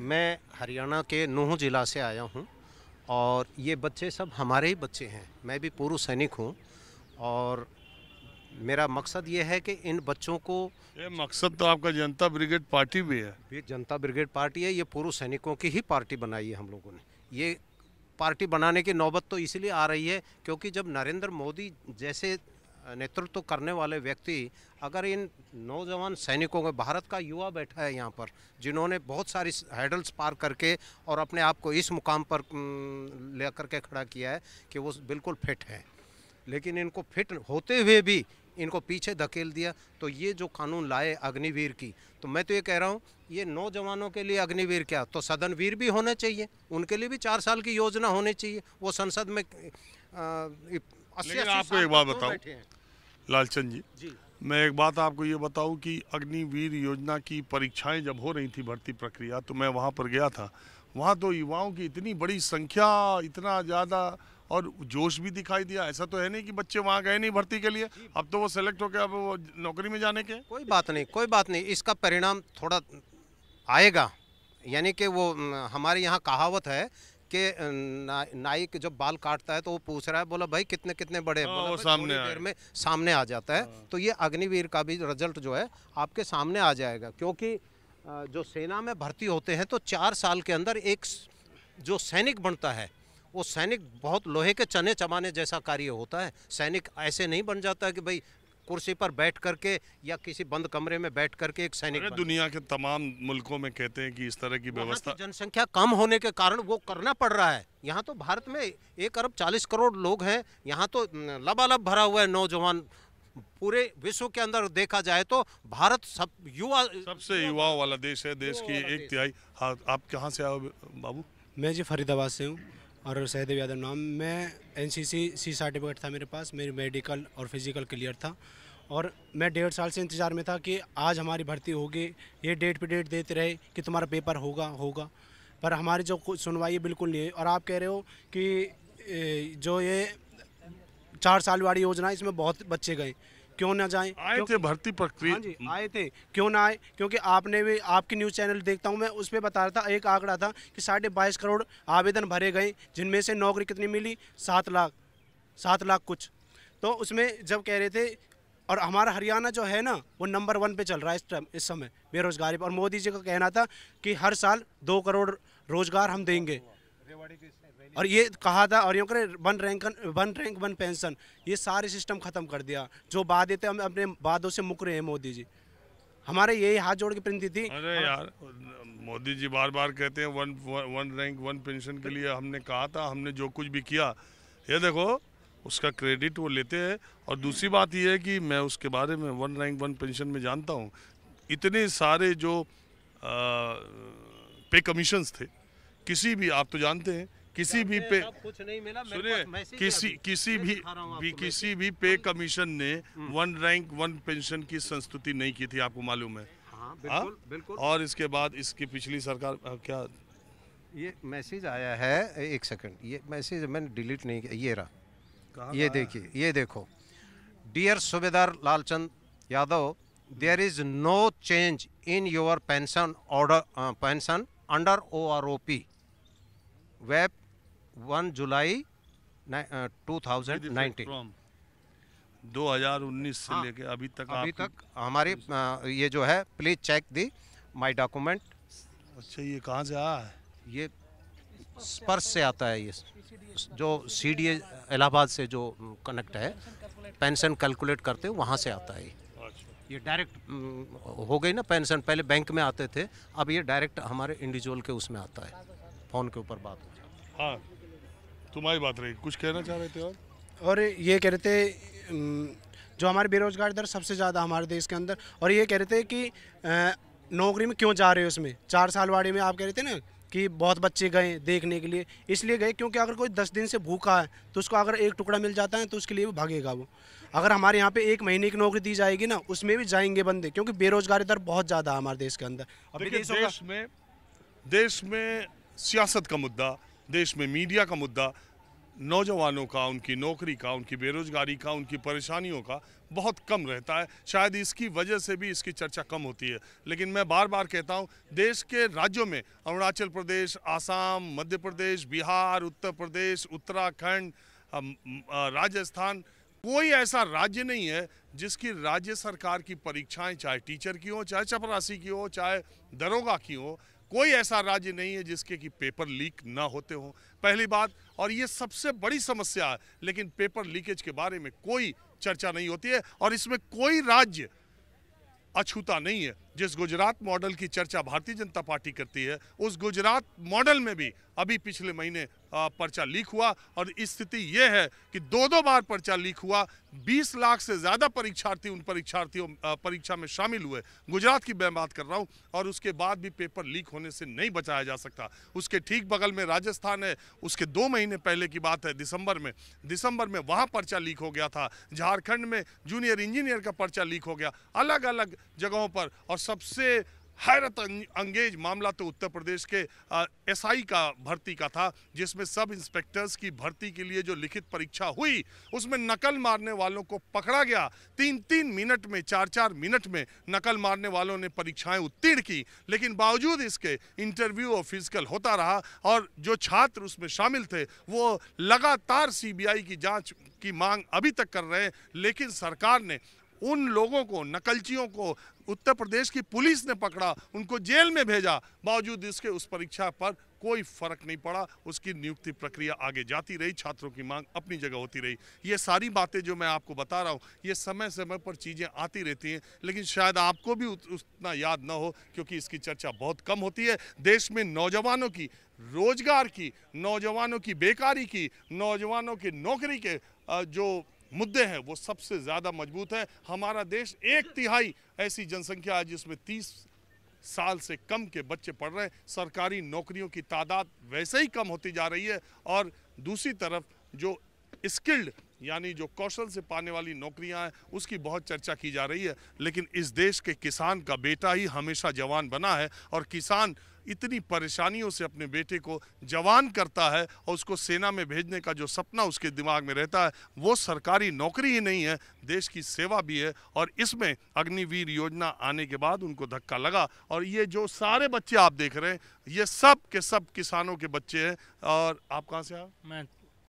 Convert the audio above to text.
मैं हरियाणा के नूह ज़िला से आया हूँ और ये बच्चे सब हमारे ही बच्चे हैं मैं भी पूर्व सैनिक हूँ और मेरा मकसद ये है कि इन बच्चों को ये मकसद तो आपका जनता ब्रिगेड पार्टी भी है ये जनता ब्रिगेड पार्टी है ये पूर्व सैनिकों की ही पार्टी बनाई है हम लोगों ने ये पार्टी बनाने की नौबत तो इसलिए आ रही है क्योंकि जब नरेंद्र मोदी जैसे नेतृत्व करने वाले व्यक्ति अगर इन नौजवान सैनिकों में भारत का युवा बैठा है यहाँ पर जिन्होंने बहुत सारी हैडल्स पार करके और अपने आप को इस मुकाम पर ले करके खड़ा किया है कि वो बिल्कुल फिट हैं लेकिन इनको फिट होते हुए भी इनको पीछे धकेल दिया तो ये जो कानून लाए अग्निवीर की तो मैं तो ये कह रहा हूँ ये नौजवानों के लिए अग्निवीर क्या तो सदनवीर भी होने चाहिए उनके लिए भी चार साल की योजना होनी चाहिए वो संसद में अस्सी आपको एक बात बताऊं लालचंद जी, जी मैं एक बात आपको ये बताऊं कि अग्निवीर योजना की परीक्षाएं जब हो रही थी भर्ती प्रक्रिया तो मैं वहां पर गया था वहां तो युवाओं की इतनी बड़ी संख्या इतना ज़्यादा और जोश भी दिखाई दिया ऐसा तो है नहीं कि बच्चे वहाँ गए नहीं भर्ती के लिए अब तो वो सेलेक्ट होकर अब वो नौकरी में जाने के कोई बात नहीं कोई बात नहीं इसका परिणाम थोड़ा आएगा यानी कि वो हमारे यहाँ कहावत है के ना, के जब बाल काटता है तो वो पूछ रहा है बोला भाई कितने कितने बड़े हाँ, आ, बोला सामने देर में सामने आ जाता है आ, हाँ। तो ये अग्निवीर का भी रिजल्ट जो है आपके सामने आ जाएगा क्योंकि जो सेना में भर्ती होते हैं तो चार साल के अंदर एक जो सैनिक बनता है वो सैनिक बहुत लोहे के चने चमाने जैसा कार्य होता है सैनिक ऐसे नहीं बन जाता कि भाई कुर्सी पर बैठ करके या किसी बंद कमरे में बैठ करके एक सैनिक दुनिया के तमाम मुल्कों में कहते हैं कि इस तरह की व्यवस्था जनसंख्या कम होने के कारण वो करना पड़ रहा है यहाँ तो भारत में एक अरब चालीस करोड़ लोग हैं यहाँ तो लबालब भरा हुआ है नौजवान पूरे विश्व के अंदर देखा जाए तो भारत सब युवा सबसे युवाओं वाला देश है देश की एक तिहाई हाँ, आप कहाँ से आओ बाबू मैं जी फरीदाबाद से हूँ और सहदेव यादव नाम मैं एन सी सी सर्टिफिकेट था मेरे पास मेरी मेडिकल और फिजिकल क्लियर था और मैं डेढ़ साल से इंतज़ार में था कि आज हमारी भर्ती होगी ये डेट पे डेट देते रहे कि तुम्हारा पेपर होगा होगा पर हमारी जो सुनवाई बिल्कुल नहीं है और आप कह रहे हो कि जो ये चार साल वाली योजना इसमें बहुत बच्चे गए क्यों ना जाएं आए थे भर्ती प्रक्रिया हाँ जी आए थे क्यों ना आए क्योंकि आपने भी आपकी न्यूज़ चैनल देखता हूँ मैं उस पर बता रहा था एक आंकड़ा था कि साढ़े बाईस करोड़ आवेदन भरे गए जिनमें से नौकरी कितनी मिली सात लाख सात लाख कुछ तो उसमें जब कह रहे थे और हमारा हरियाणा जो है ना वो नंबर वन पे चल रहा है इस टाइम इस समय बेरोजगारी पर और मोदी जी का कहना था कि हर साल दो करोड़ रोजगार हम देंगे और ये कहा था और यूँ करें one rank one rank one pension ये सारे सिस्टम ख़त्म कर दिया जो बाद थे हम अपने बादों से मुकर हैं मोदी जी हमारे यही हाथ जोड़ के विनती थी अरे यार मोदी जी बार बार कहते हैं one one rank one pension के लिए हमने कहा था हमने जो कुछ भी किया ये देखो उसका क्रेडिट वो लेते हैं और दूसरी बात ये है कि मैं उसके बारे में वन रैंक वन पेंशन में जानता हूँ इतने सारे जो आ, पे कमीशंस थे किसी भी आप तो जानते हैं किसी भी पे सुनिए किसी किसी भी, भी किसी भी पे कमीशन ने हम्म। वन रैंक वन पेंशन की संस्तुति नहीं की थी आपको मालूम है हाँ, हाँ? बिल्कुल, बिल्कुल। और इसके बाद इसकी पिछली सरकार क्या ये मैसेज आया है एक सेकंड ये मैसेज मैंने डिलीट नहीं किया ये रहा ये देखिए ये देखो डियर सूबेदार Lalchand Yadav there is no change in your pension order pension under O R O P वेब one July two thousand nineteen उन्नीस से हाँ, लेके अभी तक अभी तक हमारे ये जो है please check the my document अच्छा ये कहाँ से आया है ये स्पर्श से आता है ये जो सी डी इलाहाबाद से जो कनेक्ट है पेंशन कैलकुलेट करते हैं वहाँ से आता है ये डायरेक्ट अच्छा। हो गई ना पेंशन पहले बैंक में आते थे अब ये डायरेक्ट हमारे इंडिविजुअल के उसमें आता है फ़ोन के ऊपर बात हो जाती है हाँ तुम्हारी बात रही कुछ कहना चाह रहे थे और और ये कह रहे थे जो हमारे बेरोजगार दर सबसे ज़्यादा हमारे देश के अंदर और ये कह रहे थे कि नौकरी में क्यों जा रहे हो उसमें चार साल वाड़ी में आप कह रहे थे ना कि बहुत बच्चे गए देखने के लिए इसलिए गए क्योंकि अगर कोई दस दिन से भूखा है तो उसको अगर एक टुकड़ा मिल जाता है तो उसके लिए भी भागेगा वो अगर हमारे यहाँ पे एक महीने की नौकरी दी जाएगी ना उसमें भी जाएंगे बंदे क्योंकि बेरोजगारी दर बहुत ज़्यादा है हमारे देश के अंदर देश में देश में सियासत का मुद्दा देश में मीडिया का मुद्दा नौजवानों का उनकी नौकरी का उनकी बेरोजगारी का उनकी परेशानियों का बहुत कम रहता है शायद इसकी वजह से भी इसकी चर्चा कम होती है लेकिन मैं बार बार कहता हूँ देश के राज्यों में अरुणाचल प्रदेश आसाम मध्य प्रदेश बिहार उत्तर प्रदेश उत्तराखंड राजस्थान कोई ऐसा राज्य नहीं है जिसकी राज्य सरकार की परीक्षाएं चाहे टीचर की हो चाहे चपरासी की हो चाहे दरोगा की हो कोई ऐसा राज्य नहीं है जिसके कि पेपर लीक ना होते हों पहली बात और ये सबसे बड़ी समस्या है लेकिन पेपर लीकेज के बारे में कोई चर्चा नहीं होती है और इसमें कोई राज्य अछूता नहीं है जिस गुजरात मॉडल की चर्चा भारतीय जनता पार्टी करती है उस गुजरात मॉडल में भी अभी पिछले महीने पर्चा लीक हुआ और स्थिति यह है कि दो दो बार पर्चा लीक हुआ 20 लाख से ज़्यादा परीक्षार्थी उन परीक्षार्थियों परीक्षा में शामिल हुए गुजरात की मैं बात कर रहा हूँ और उसके बाद भी पेपर लीक होने से नहीं बचाया जा सकता उसके ठीक बगल में राजस्थान है उसके दो महीने पहले की बात है दिसंबर में दिसंबर में वहाँ पर्चा लीक हो गया था झारखंड में जूनियर इंजीनियर का पर्चा लीक हो गया अलग अलग जगहों पर और सबसे हैरत अं-, अंगेज मामला तो उत्तर प्रदेश के एसआई का भर्ती का था जिसमें सब इंस्पेक्टर्स की भर्ती के लिए जो लिखित परीक्षा हुई उसमें नकल मारने वालों को पकड़ा गया तीन तीन मिनट में चार चार मिनट में नकल मारने वालों ने परीक्षाएं उत्तीर्ण की लेकिन बावजूद इसके इंटरव्यू और फिजिकल होता रहा और जो छात्र उसमें शामिल थे वो लगातार सी की जाँच की मांग अभी तक कर रहे हैं लेकिन सरकार ने उन लोगों को नकलचियों को उत्तर प्रदेश की पुलिस ने पकड़ा उनको जेल में भेजा बावजूद इसके उस परीक्षा पर कोई फर्क नहीं पड़ा उसकी नियुक्ति प्रक्रिया आगे जाती रही छात्रों की मांग अपनी जगह होती रही ये सारी बातें जो मैं आपको बता रहा हूँ ये समय समय पर चीज़ें आती रहती हैं लेकिन शायद आपको भी उतना याद ना हो क्योंकि इसकी चर्चा बहुत कम होती है देश में नौजवानों की रोजगार की नौजवानों की बेकारी की नौजवानों की नौकरी के जो मुद्दे हैं वो सबसे ज़्यादा मजबूत है हमारा देश एक तिहाई ऐसी जनसंख्या है जिसमें तीस साल से कम के बच्चे पढ़ रहे हैं सरकारी नौकरियों की तादाद वैसे ही कम होती जा रही है और दूसरी तरफ जो स्किल्ड यानी जो कौशल से पाने वाली नौकरियां हैं उसकी बहुत चर्चा की जा रही है लेकिन इस देश के किसान का बेटा ही हमेशा जवान बना है और किसान इतनी परेशानियों से अपने बेटे को जवान करता है और उसको सेना में भेजने का जो सपना उसके दिमाग में रहता है वो सरकारी नौकरी ही नहीं है देश की सेवा भी है और इसमें अग्निवीर योजना आने के बाद उनको धक्का लगा और ये जो सारे बच्चे आप देख रहे हैं ये सब के सब किसानों के बच्चे हैं और आप कहाँ से आए मैं